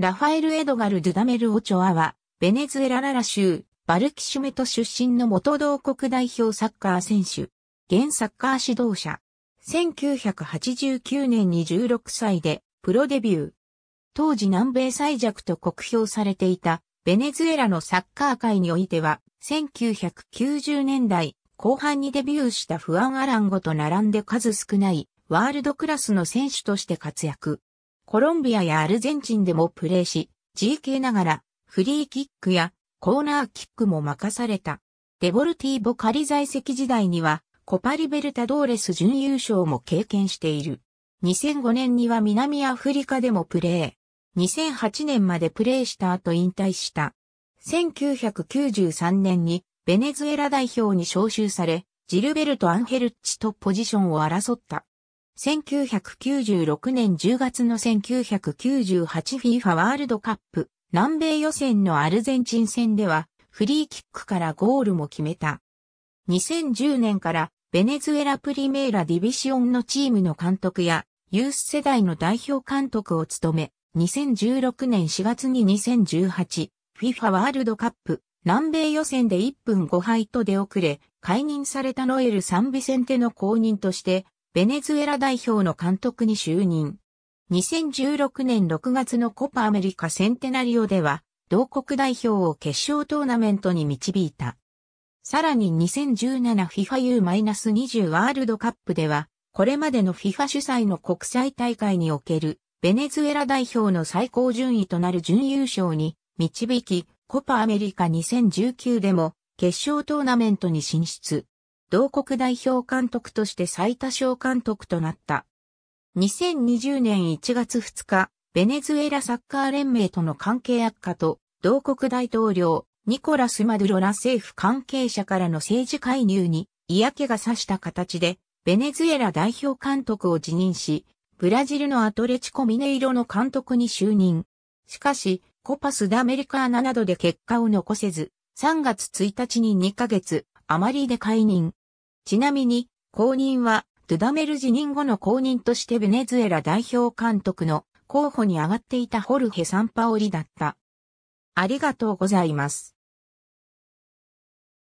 ラファエル・エドガル・ドゥダメル・オチョアは、ベネズエラララ州、バルキシュメト出身の元同国代表サッカー選手、現サッカー指導者。1989年に16歳で、プロデビュー。当時南米最弱と酷評されていた、ベネズエラのサッカー界においては、1990年代後半にデビューしたフアン・アランゴと並んで数少ない、ワールドクラスの選手として活躍。コロンビアやアルゼンチンでもプレーし、GK ながらフリーキックやコーナーキックも任された。デボルティーボカリ在籍時代にはコパリベルタドーレス準優勝も経験している。2005年には南アフリカでもプレー。2008年までプレーした後引退した。1993年にベネズエラ代表に招集され、ジルベルト・アンヘルッチとポジションを争った。1996年10月の 1998FIFA ワールドカップ南米予選のアルゼンチン戦ではフリーキックからゴールも決めた。2010年からベネズエラプリメーラディビシオンのチームの監督やユース世代の代表監督を務め、2016年4月に 2018FIFA ワールドカップ南米予選で1分5敗と出遅れ、解任されたノエル・サンビセンテの後任として、ベネズエラ代表の監督に就任。2016年6月のコパアメリカセンテナリオでは、同国代表を決勝トーナメントに導いた。さらに 2017FIFAU-20 ワールドカップでは、これまでの FIFA 主催の国際大会におけるベネズエラ代表の最高順位となる準優勝に導き、コパアメリカ2019でも決勝トーナメントに進出。同国代表監督として最多勝監督となった。2020年1月2日、ベネズエラサッカー連盟との関係悪化と、同国大統領、ニコラス・マドゥロラ政府関係者からの政治介入に嫌気がさした形で、ベネズエラ代表監督を辞任し、ブラジルのアトレチコ・ミネイロの監督に就任。しかし、コパス・ダ・メリカーナなどで結果を残せず、3月1日に2ヶ月、余りで解任。ちなみに、後任は、ドゥダメル辞任後の後任としてベネズエラ代表監督の候補に上がっていたホルヘ・サンパオリだった。ありがとうございます。